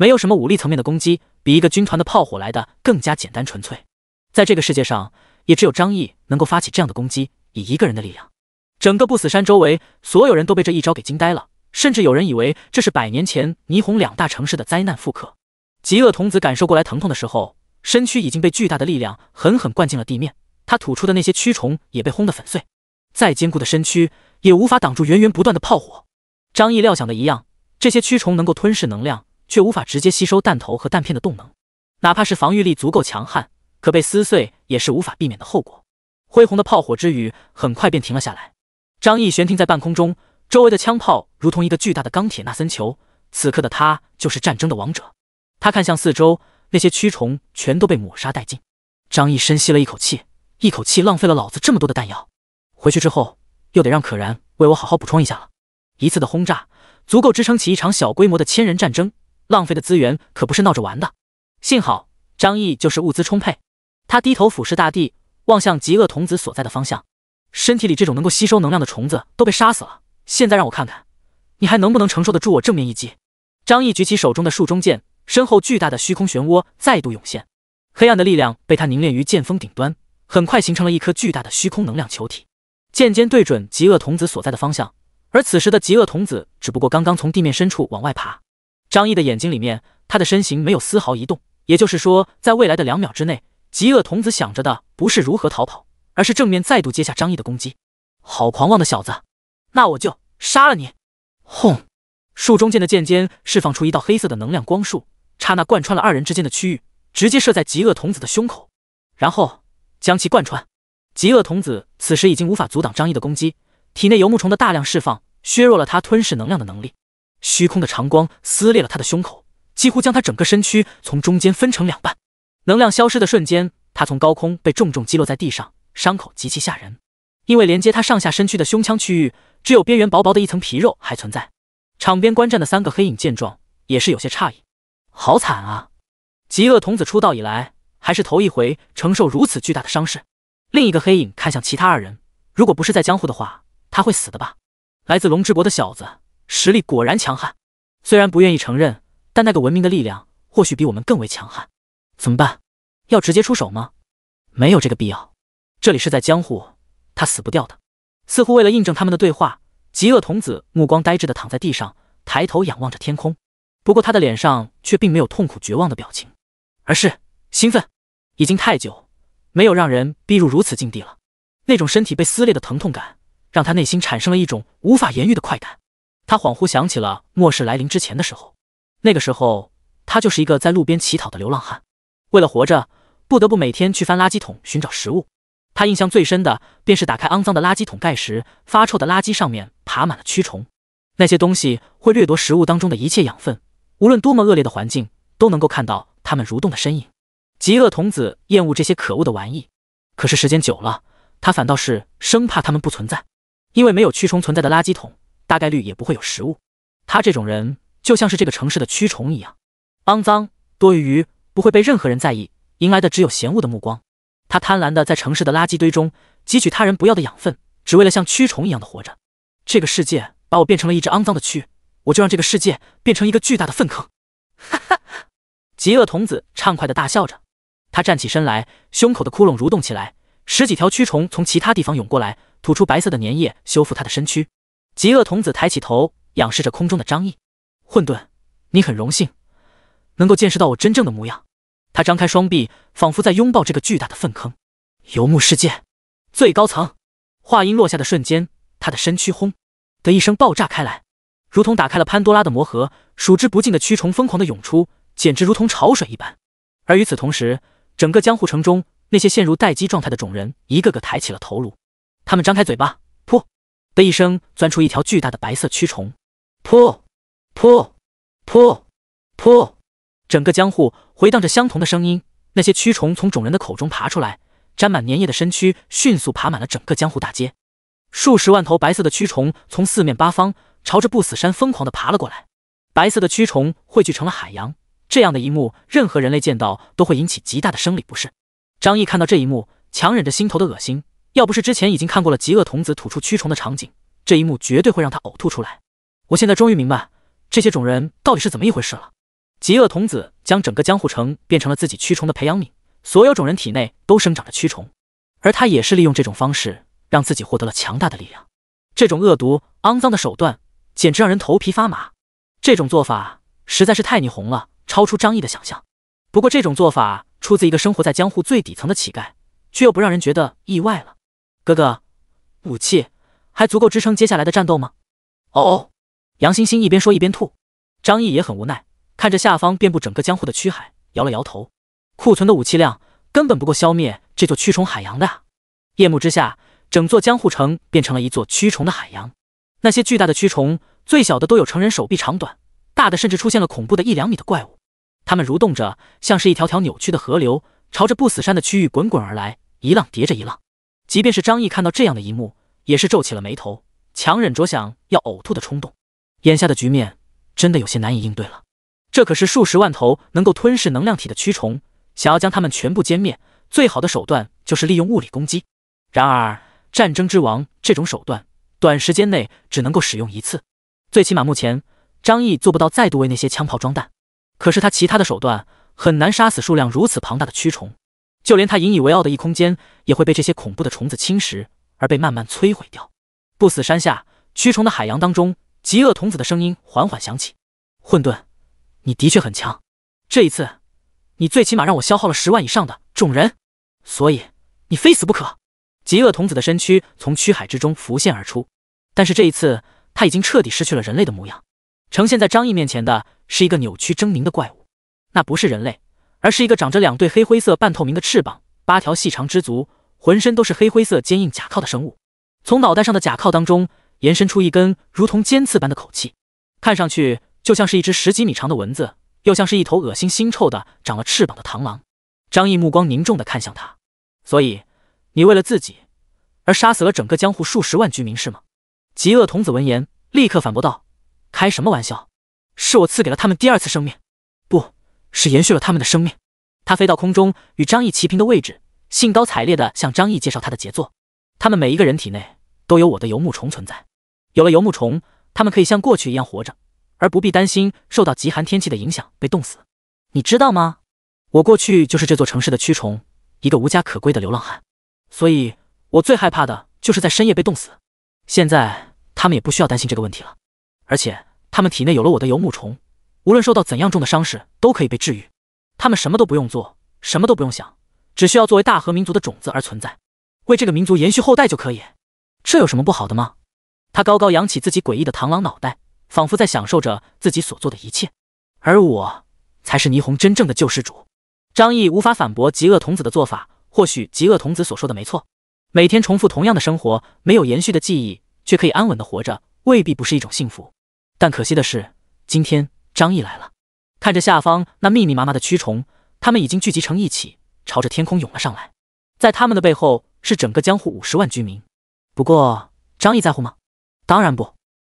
没有什么武力层面的攻击比一个军团的炮火来的更加简单纯粹，在这个世界上也只有张毅能够发起这样的攻击，以一个人的力量。整个不死山周围所有人都被这一招给惊呆了，甚至有人以为这是百年前霓虹两大城市的灾难复刻。极恶童子感受过来疼痛的时候，身躯已经被巨大的力量狠狠灌进了地面，他吐出的那些蛆虫也被轰得粉碎。再坚固的身躯也无法挡住源源不断的炮火。张毅料想的一样，这些蛆虫能够吞噬能量。却无法直接吸收弹头和弹片的动能，哪怕是防御力足够强悍，可被撕碎也是无法避免的后果。恢宏的炮火之雨很快便停了下来，张毅悬停在半空中，周围的枪炮如同一个巨大的钢铁纳森球。此刻的他就是战争的王者。他看向四周，那些蛆虫全都被抹杀殆尽。张毅深吸了一口气，一口气浪费了老子这么多的弹药，回去之后又得让可然为我好好补充一下了。一次的轰炸足够支撑起一场小规模的千人战争。浪费的资源可不是闹着玩的。幸好张毅就是物资充沛。他低头俯视大地，望向极恶童子所在的方向。身体里这种能够吸收能量的虫子都被杀死了。现在让我看看，你还能不能承受得住我正面一击？张毅举起手中的树中剑，身后巨大的虚空漩涡再度涌现，黑暗的力量被他凝练于剑锋顶端，很快形成了一颗巨大的虚空能量球体，剑尖对准极恶童子所在的方向。而此时的极恶童子只不过刚刚从地面深处往外爬。张毅的眼睛里面，他的身形没有丝毫移动，也就是说，在未来的两秒之内，极恶童子想着的不是如何逃跑，而是正面再度接下张毅的攻击。好狂妄的小子，那我就杀了你！轰，树中剑的剑尖释放出一道黑色的能量光束，刹那贯穿了二人之间的区域，直接射在极恶童子的胸口，然后将其贯穿。极恶童子此时已经无法阻挡张毅的攻击，体内游牧虫的大量释放削弱了他吞噬能量的能力。虚空的长光撕裂了他的胸口，几乎将他整个身躯从中间分成两半。能量消失的瞬间，他从高空被重重击落在地上，伤口极其吓人。因为连接他上下身躯的胸腔区域，只有边缘薄薄的一层皮肉还存在。场边观战的三个黑影见状，也是有些诧异：“好惨啊！极恶童子出道以来，还是头一回承受如此巨大的伤势。”另一个黑影看向其他二人：“如果不是在江湖的话，他会死的吧？来自龙之国的小子。”实力果然强悍，虽然不愿意承认，但那个文明的力量或许比我们更为强悍。怎么办？要直接出手吗？没有这个必要。这里是在江湖，他死不掉的。似乎为了印证他们的对话，极恶童子目光呆滞的躺在地上，抬头仰望着天空。不过他的脸上却并没有痛苦绝望的表情，而是兴奋。已经太久没有让人逼入如此境地了，那种身体被撕裂的疼痛感，让他内心产生了一种无法言喻的快感。他恍惚想起了末世来临之前的时候，那个时候他就是一个在路边乞讨的流浪汉，为了活着不得不每天去翻垃圾桶寻找食物。他印象最深的便是打开肮脏的垃圾桶盖时，发臭的垃圾上面爬满了蛆虫。那些东西会掠夺食物当中的一切养分，无论多么恶劣的环境都能够看到它们蠕动的身影。极恶童子厌恶这些可恶的玩意，可是时间久了，他反倒是生怕它们不存在，因为没有蛆虫存在的垃圾桶。大概率也不会有食物。他这种人就像是这个城市的蛆虫一样，肮脏、多余，不会被任何人在意，迎来的只有嫌恶的目光。他贪婪的在城市的垃圾堆中汲取他人不要的养分，只为了像蛆虫一样的活着。这个世界把我变成了一只肮脏的蛆，我就让这个世界变成一个巨大的粪坑！哈哈！极恶童子畅快的大笑着，他站起身来，胸口的窟窿蠕动起来，十几条蛆虫从其他地方涌过来，吐出白色的粘液修复他的身躯。极恶童子抬起头，仰视着空中的张毅：“混沌，你很荣幸能够见识到我真正的模样。”他张开双臂，仿佛在拥抱这个巨大的粪坑。游牧世界最高层，话音落下的瞬间，他的身躯轰的一声爆炸开来，如同打开了潘多拉的魔盒，数之不尽的蛆虫疯狂的涌出，简直如同潮水一般。而与此同时，整个江户城中那些陷入待机状态的种人，一个个抬起了头颅，他们张开嘴巴。的一声，钻出一条巨大的白色蛆虫，噗，噗，噗，噗，整个江户回荡着相同的声音。那些蛆虫从种人的口中爬出来，沾满粘液的身躯迅速爬满了整个江户大街。数十万头白色的蛆虫从四面八方朝着不死山疯狂的爬了过来，白色的蛆虫汇聚成了海洋。这样的一幕，任何人类见到都会引起极大的生理不适。张毅看到这一幕，强忍着心头的恶心。要不是之前已经看过了极恶童子吐出蛆虫的场景，这一幕绝对会让他呕吐出来。我现在终于明白这些种人到底是怎么一回事了。极恶童子将整个江户城变成了自己蛆虫的培养皿，所有种人体内都生长着蛆虫，而他也是利用这种方式让自己获得了强大的力量。这种恶毒肮脏的手段简直让人头皮发麻。这种做法实在是太逆红了，超出张毅的想象。不过这种做法出自一个生活在江户最底层的乞丐，却又不让人觉得意外了。哥哥，武器还足够支撑接下来的战斗吗？哦，杨欣欣一边说一边吐。张毅也很无奈，看着下方遍布整个江户的区海，摇了摇头。库存的武器量根本不够消灭这座蛆虫海洋的。夜幕之下，整座江户城变成了一座蛆虫的海洋。那些巨大的蛆虫，最小的都有成人手臂长短，大的甚至出现了恐怖的一两米的怪物。它们蠕动着，像是一条条扭曲的河流，朝着不死山的区域滚滚而来，一浪叠着一浪。即便是张毅看到这样的一幕，也是皱起了眉头，强忍着想要呕吐的冲动。眼下的局面真的有些难以应对了。这可是数十万头能够吞噬能量体的蛆虫，想要将它们全部歼灭，最好的手段就是利用物理攻击。然而，战争之王这种手段，短时间内只能够使用一次。最起码目前，张毅做不到再度为那些枪炮装弹。可是他其他的手段，很难杀死数量如此庞大的蛆虫。就连他引以为傲的异空间，也会被这些恐怖的虫子侵蚀，而被慢慢摧毁掉。不死山下，蛆虫的海洋当中，极恶童子的声音缓缓响起：“混沌，你的确很强。这一次，你最起码让我消耗了十万以上的众人，所以你非死不可。”极恶童子的身躯从蛆海之中浮现而出，但是这一次他已经彻底失去了人类的模样，呈现在张毅面前的是一个扭曲狰狞的怪物，那不是人类。而是一个长着两对黑灰色半透明的翅膀、八条细长之足、浑身都是黑灰色坚硬甲壳的生物，从脑袋上的甲壳当中延伸出一根如同尖刺般的口气，看上去就像是一只十几米长的蚊子，又像是一头恶心腥臭的长了翅膀的螳螂。张毅目光凝重地看向他，所以你为了自己而杀死了整个江湖数十万居民是吗？极恶童子闻言立刻反驳道：“开什么玩笑？是我赐给了他们第二次生命。”是延续了他们的生命。他飞到空中与张毅齐平的位置，兴高采烈地向张毅介绍他的杰作。他们每一个人体内都有我的游牧虫存在。有了游牧虫，他们可以像过去一样活着，而不必担心受到极寒天气的影响被冻死。你知道吗？我过去就是这座城市的蛆虫，一个无家可归的流浪汉。所以，我最害怕的就是在深夜被冻死。现在，他们也不需要担心这个问题了。而且，他们体内有了我的游牧虫。无论受到怎样重的伤势，都可以被治愈。他们什么都不用做，什么都不用想，只需要作为大和民族的种子而存在，为这个民族延续后代就可以。这有什么不好的吗？他高高扬起自己诡异的螳螂脑袋，仿佛在享受着自己所做的一切。而我才是霓虹真正的救世主。张毅无法反驳极恶童子的做法。或许极恶童子所说的没错。每天重复同样的生活，没有延续的记忆，却可以安稳的活着，未必不是一种幸福。但可惜的是，今天。张毅来了，看着下方那密密麻麻的蛆虫，他们已经聚集成一起，朝着天空涌了上来。在他们的背后是整个江户五十万居民。不过张毅在乎吗？当然不。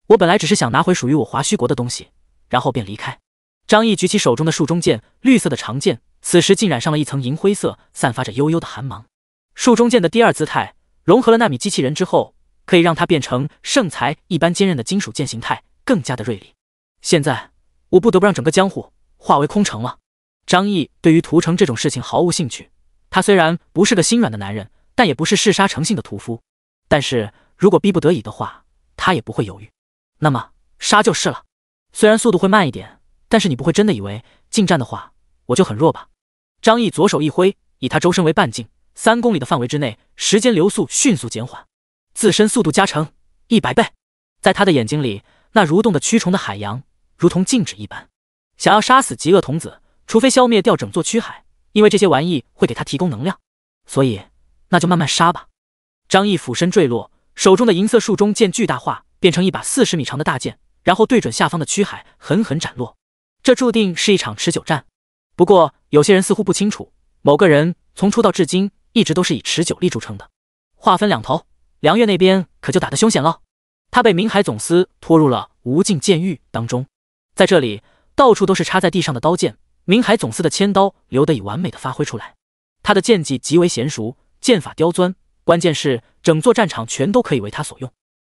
我本来只是想拿回属于我华胥国的东西，然后便离开。张毅举起手中的树中剑，绿色的长剑此时竟染上了一层银灰色，散发着幽幽的寒芒。树中剑的第二姿态，融合了纳米机器人之后，可以让它变成圣才一般坚韧的金属剑形态，更加的锐利。现在。我不得不让整个江湖化为空城了。张毅对于屠城这种事情毫无兴趣。他虽然不是个心软的男人，但也不是嗜杀成性的屠夫。但是如果逼不得已的话，他也不会犹豫。那么杀就是了。虽然速度会慢一点，但是你不会真的以为近战的话我就很弱吧？张毅左手一挥，以他周身为半径三公里的范围之内，时间流速迅速减缓，自身速度加成一百倍。在他的眼睛里，那蠕动的蛆虫的海洋。如同静止一般，想要杀死极恶童子，除非消灭掉整座曲海，因为这些玩意会给他提供能量。所以，那就慢慢杀吧。张毅俯身坠落，手中的银色树中剑巨大化，变成一把四十米长的大剑，然后对准下方的曲海狠狠斩落。这注定是一场持久战。不过，有些人似乎不清楚，某个人从出道至今，一直都是以持久力著称的。话分两头，梁月那边可就打得凶险了。他被明海总司拖入了无尽监狱当中。在这里，到处都是插在地上的刀剑。明海总司的千刀留得以完美的发挥出来，他的剑技极为娴熟，剑法刁钻，关键是整座战场全都可以为他所用。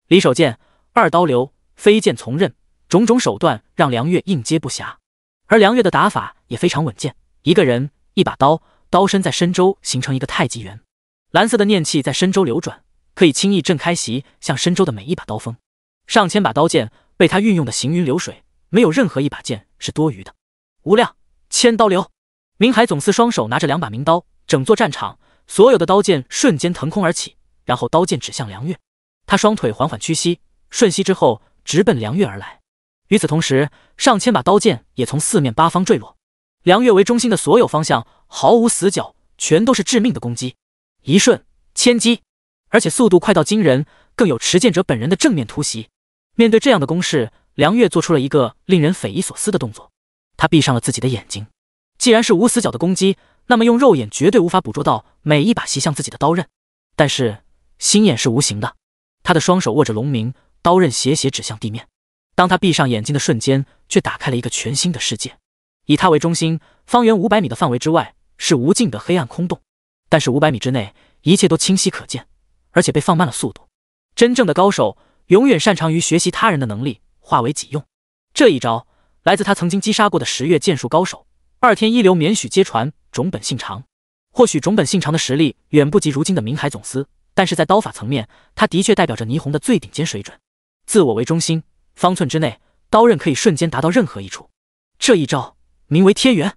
离手剑、二刀流、飞剑从刃，种种手段让梁月应接不暇。而梁月的打法也非常稳健，一个人一把刀，刀身在深周形成一个太极圆，蓝色的念气在深周流转，可以轻易震开袭向深周的每一把刀锋。上千把刀剑被他运用的行云流水。没有任何一把剑是多余的。无量千刀流，明海总司双手拿着两把名刀，整座战场所有的刀剑瞬间腾空而起，然后刀剑指向梁月。他双腿缓缓屈膝，瞬息之后直奔梁月而来。与此同时，上千把刀剑也从四面八方坠落，梁月为中心的所有方向毫无死角，全都是致命的攻击。一瞬千击，而且速度快到惊人，更有持剑者本人的正面突袭。面对这样的攻势。梁月做出了一个令人匪夷所思的动作，他闭上了自己的眼睛。既然是无死角的攻击，那么用肉眼绝对无法捕捉到每一把袭向自己的刀刃。但是心眼是无形的，他的双手握着龙鸣，刀刃斜斜指向地面。当他闭上眼睛的瞬间，却打开了一个全新的世界。以他为中心，方圆五百米的范围之外是无尽的黑暗空洞，但是五百米之内，一切都清晰可见，而且被放慢了速度。真正的高手永远擅长于学习他人的能力。化为己用，这一招来自他曾经击杀过的十月剑术高手二天一流免许接传种本信长。或许种本信长的实力远不及如今的明海总司，但是在刀法层面，他的确代表着霓虹的最顶尖水准。自我为中心，方寸之内，刀刃可以瞬间达到任何一处。这一招名为天元。